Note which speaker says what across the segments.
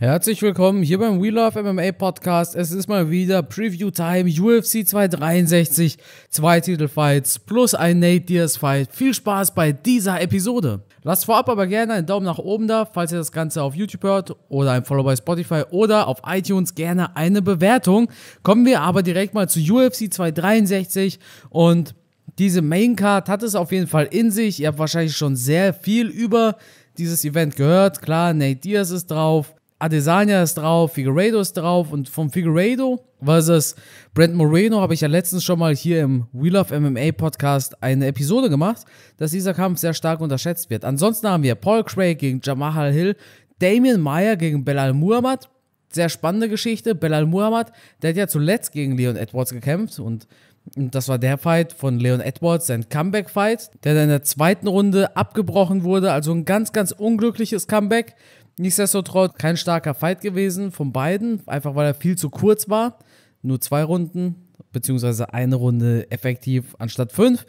Speaker 1: Herzlich willkommen hier beim We Love MMA Podcast. Es ist mal wieder Preview Time UFC 263, zwei Titelfights plus ein Nate Diaz Fight. Viel Spaß bei dieser Episode. Lasst vorab aber gerne einen Daumen nach oben da, falls ihr das Ganze auf YouTube hört oder ein Follow bei Spotify oder auf iTunes gerne eine Bewertung. Kommen wir aber direkt mal zu UFC 263 und diese Main Card hat es auf jeden Fall in sich. Ihr habt wahrscheinlich schon sehr viel über dieses Event gehört. Klar, Nate Diaz ist drauf. Adesanya ist drauf, Figueredo ist drauf und vom Figueredo versus Brent Moreno habe ich ja letztens schon mal hier im We Love MMA Podcast eine Episode gemacht, dass dieser Kampf sehr stark unterschätzt wird. Ansonsten haben wir Paul Craig gegen Jamal Hill, Damien Meyer gegen Belal Muhammad. Sehr spannende Geschichte. Belal Muhammad, der hat ja zuletzt gegen Leon Edwards gekämpft und das war der Fight von Leon Edwards, sein Comeback-Fight, der dann in der zweiten Runde abgebrochen wurde. Also ein ganz, ganz unglückliches Comeback. Nichtsdestotrotz kein starker Fight gewesen von beiden, einfach weil er viel zu kurz war. Nur zwei Runden, beziehungsweise eine Runde effektiv anstatt fünf.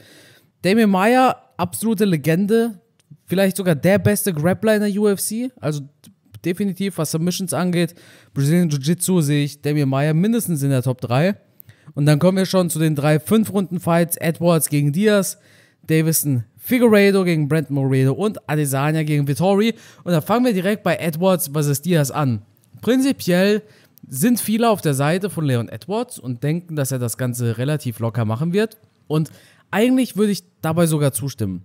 Speaker 1: Damien Meyer, absolute Legende, vielleicht sogar der beste Grappler in der UFC. Also definitiv, was Submissions angeht, Brazilian Jiu-Jitsu sehe ich Damien Meyer mindestens in der Top 3. Und dann kommen wir schon zu den drei Fünf-Runden-Fights. Edwards gegen Diaz, Davison Figueredo gegen Brent Moreno und Adesanya gegen Vittori. Und da fangen wir direkt bei Edwards vs. Diaz an. Prinzipiell sind viele auf der Seite von Leon Edwards und denken, dass er das Ganze relativ locker machen wird. Und eigentlich würde ich dabei sogar zustimmen.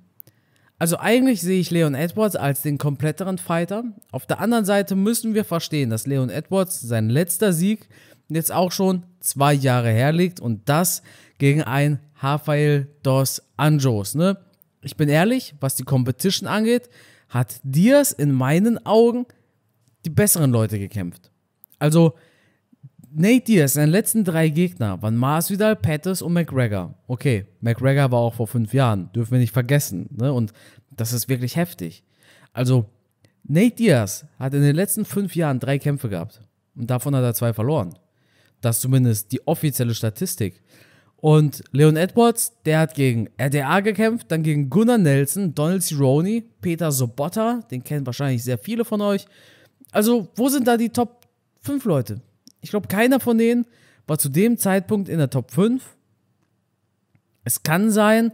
Speaker 1: Also eigentlich sehe ich Leon Edwards als den kompletteren Fighter. Auf der anderen Seite müssen wir verstehen, dass Leon Edwards sein letzter Sieg jetzt auch schon zwei Jahre her und das gegen ein Rafael dos Anjos. Ne? ich bin ehrlich, was die Competition angeht, hat Diaz in meinen Augen die besseren Leute gekämpft. Also, Nate Diaz, seine letzten drei Gegner waren Masvidal, Pettis und McGregor. Okay, McGregor war auch vor fünf Jahren, dürfen wir nicht vergessen. Ne? Und das ist wirklich heftig. Also, Nate Diaz hat in den letzten fünf Jahren drei Kämpfe gehabt. Und davon hat er zwei verloren. Das ist zumindest die offizielle Statistik. Und Leon Edwards, der hat gegen RDA gekämpft, dann gegen Gunnar Nelson, Donald Cerrone, Peter Sobotta, den kennen wahrscheinlich sehr viele von euch. Also, wo sind da die Top 5 Leute? Ich glaube, keiner von denen war zu dem Zeitpunkt in der Top 5. Es kann sein,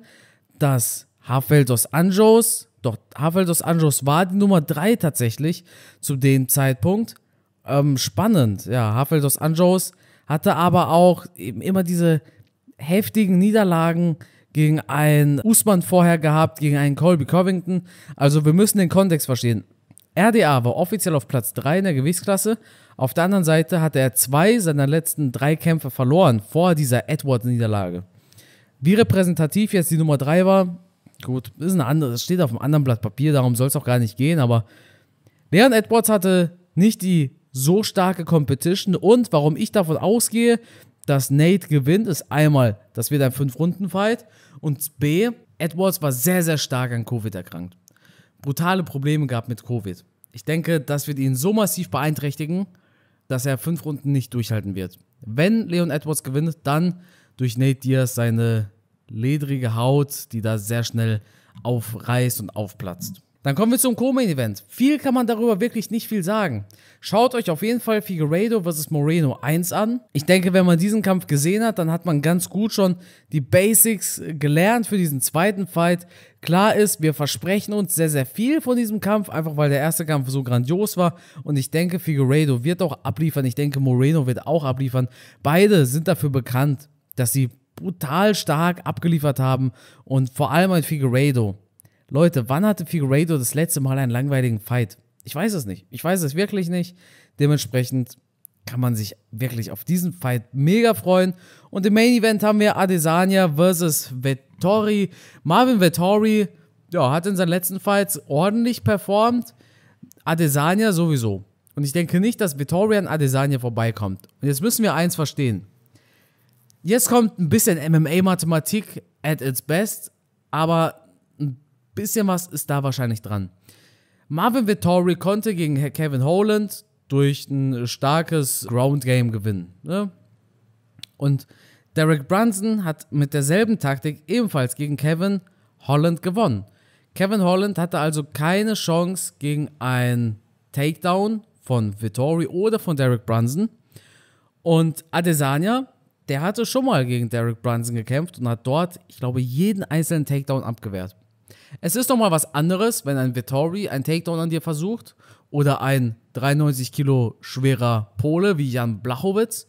Speaker 1: dass Rafael dos Anjos, doch Rafael dos Anjos war die Nummer 3 tatsächlich zu dem Zeitpunkt. Ähm, spannend, ja, Rafael dos Anjos hatte aber auch eben immer diese heftigen Niederlagen gegen einen Usman vorher gehabt, gegen einen Colby Covington. Also wir müssen den Kontext verstehen. RDA war offiziell auf Platz 3 in der Gewichtsklasse. Auf der anderen Seite hatte er zwei seiner letzten drei Kämpfe verloren vor dieser Edwards-Niederlage. Wie repräsentativ jetzt die Nummer 3 war, gut, ist eine andere, das steht auf einem anderen Blatt Papier, darum soll es auch gar nicht gehen, aber Leon Edwards hatte nicht die so starke Competition und warum ich davon ausgehe, dass Nate gewinnt, ist einmal, das wird ein Fünf-Runden-Fight und B, Edwards war sehr, sehr stark an Covid erkrankt. Brutale Probleme gab mit Covid. Ich denke, das wird ihn so massiv beeinträchtigen, dass er fünf Runden nicht durchhalten wird. Wenn Leon Edwards gewinnt, dann durch Nate Diaz seine ledrige Haut, die da sehr schnell aufreißt und aufplatzt. Dann kommen wir zum Co-Main-Event. Viel kann man darüber wirklich nicht viel sagen. Schaut euch auf jeden Fall Figueiredo vs. Moreno 1 an. Ich denke, wenn man diesen Kampf gesehen hat, dann hat man ganz gut schon die Basics gelernt für diesen zweiten Fight. Klar ist, wir versprechen uns sehr, sehr viel von diesem Kampf, einfach weil der erste Kampf so grandios war. Und ich denke, Figueiredo wird auch abliefern. Ich denke, Moreno wird auch abliefern. Beide sind dafür bekannt, dass sie brutal stark abgeliefert haben. Und vor allem ein Figueiredo Leute, wann hatte Figueredo das letzte Mal einen langweiligen Fight? Ich weiß es nicht. Ich weiß es wirklich nicht. Dementsprechend kann man sich wirklich auf diesen Fight mega freuen. Und im Main Event haben wir Adesanya versus Vettori. Marvin Vettori ja, hat in seinen letzten Fights ordentlich performt. Adesanya sowieso. Und ich denke nicht, dass Vettori an Adesanya vorbeikommt. Und jetzt müssen wir eins verstehen. Jetzt kommt ein bisschen MMA-Mathematik at its best, aber bisschen was ist da wahrscheinlich dran. Marvin Vittori konnte gegen Kevin Holland durch ein starkes Ground Game gewinnen. Ne? Und Derek Brunson hat mit derselben Taktik ebenfalls gegen Kevin Holland gewonnen. Kevin Holland hatte also keine Chance gegen ein Takedown von Vittori oder von Derek Brunson. Und Adesanya, der hatte schon mal gegen Derek Brunson gekämpft und hat dort, ich glaube, jeden einzelnen Takedown abgewehrt. Es ist nochmal was anderes, wenn ein Vittori ein Takedown an dir versucht oder ein 93 Kilo schwerer Pole wie Jan Blachowitz.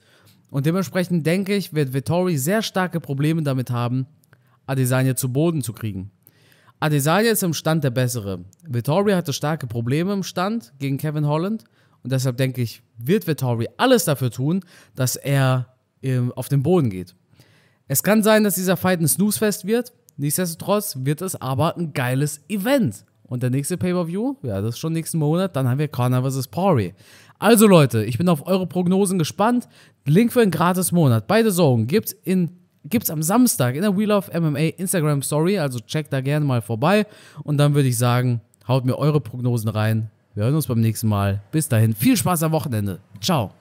Speaker 1: Und dementsprechend denke ich, wird Vittori sehr starke Probleme damit haben, Adesanya zu Boden zu kriegen. Adesanya ist im Stand der Bessere. Vittori hatte starke Probleme im Stand gegen Kevin Holland. Und deshalb denke ich, wird Vittori alles dafür tun, dass er ähm, auf den Boden geht. Es kann sein, dass dieser Fight ein Snoozefest wird, Nichtsdestotrotz wird es aber ein geiles Event. Und der nächste Pay-Per-View, ja, das ist schon nächsten Monat, dann haben wir Connor vs. Pori. Also Leute, ich bin auf eure Prognosen gespannt. Link für einen gratis Monat. Beide Sorgen gibt's in gibt's am Samstag in der We Love MMA Instagram Story, also checkt da gerne mal vorbei und dann würde ich sagen, haut mir eure Prognosen rein. Wir hören uns beim nächsten Mal. Bis dahin, viel Spaß am Wochenende. Ciao.